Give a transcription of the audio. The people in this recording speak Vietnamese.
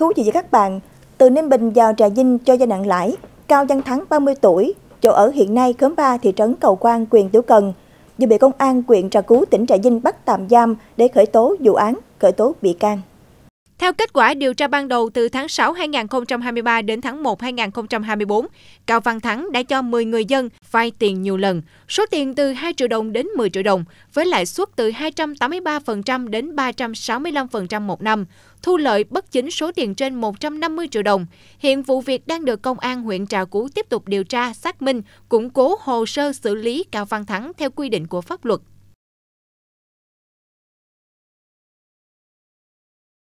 Thú vị với các bạn, từ Ninh Bình vào Trà Vinh cho gia nặng lãi, Cao Văn Thắng 30 tuổi, chỗ ở hiện nay khóm 3 thị trấn Cầu Quang, quyền Tiểu Cần, vừa bị công an huyện Trà Cú, tỉnh Trà Vinh bắt tạm giam để khởi tố vụ án, khởi tố bị can. Theo kết quả điều tra ban đầu từ tháng 6 2023 đến tháng 1 2024, Cao Văn Thắng đã cho 10 người dân vay tiền nhiều lần, số tiền từ 2 triệu đồng đến 10 triệu đồng, với lãi suất từ 283% đến 365% một năm, thu lợi bất chính số tiền trên 150 triệu đồng. Hiện vụ việc đang được Công an huyện Trà Cú tiếp tục điều tra, xác minh, củng cố hồ sơ xử lý Cao Văn Thắng theo quy định của pháp luật.